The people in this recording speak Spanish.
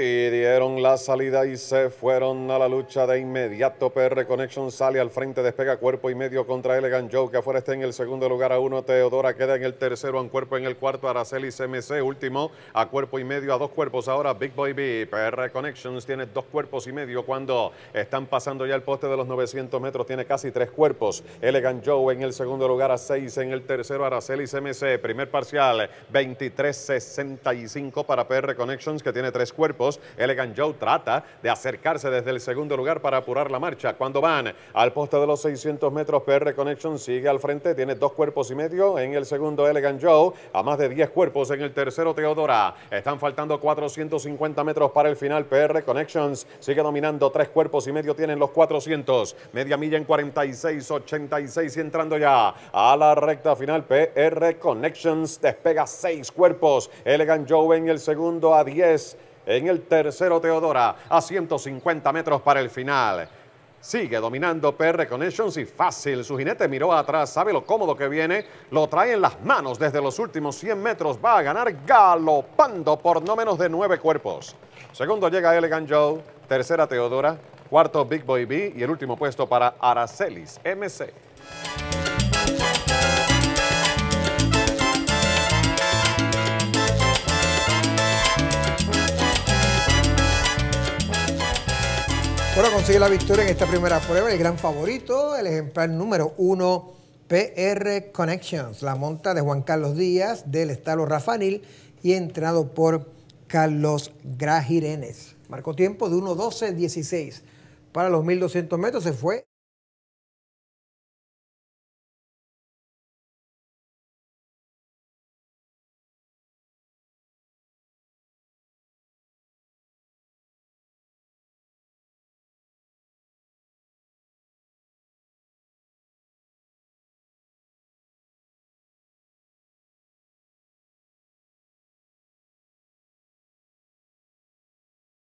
Y dieron la salida y se fueron a la lucha de inmediato. PR Connection sale al frente, despega cuerpo y medio contra Elegant Joe, que afuera está en el segundo lugar a uno. Teodora queda en el tercero, a cuerpo en el cuarto. Araceli CMC, último, a cuerpo y medio, a dos cuerpos. Ahora Big Boy B. PR Connections tiene dos cuerpos y medio cuando están pasando ya el poste de los 900 metros. Tiene casi tres cuerpos. Elegant Joe en el segundo lugar a seis, en el tercero Araceli CMC. Primer parcial, 23 65 para PR Connections, que tiene tres cuerpos. Elegant Joe trata de acercarse desde el segundo lugar para apurar la marcha. Cuando van al poste de los 600 metros, PR Connections sigue al frente, tiene dos cuerpos y medio en el segundo Elegant Joe, a más de 10 cuerpos en el tercero Teodora. Están faltando 450 metros para el final, PR Connections sigue dominando, tres cuerpos y medio tienen los 400, media milla en 46, 86 y entrando ya a la recta final, PR Connections despega seis cuerpos, Elegant Joe en el segundo a 10. En el tercero, Teodora, a 150 metros para el final. Sigue dominando PR Connections y fácil. Su jinete miró atrás, sabe lo cómodo que viene. Lo trae en las manos desde los últimos 100 metros. Va a ganar galopando por no menos de nueve cuerpos. Segundo llega Elegant Joe. Tercera Teodora. Cuarto Big Boy B. Y el último puesto para Aracelis MC. Bueno, consigue la victoria en esta primera prueba. El gran favorito, el ejemplar número uno, PR Connections, la monta de Juan Carlos Díaz del estado Rafanil y entrenado por Carlos Grajirenes. Marcó tiempo de 1.12.16 para los 1.200 metros. Se fue.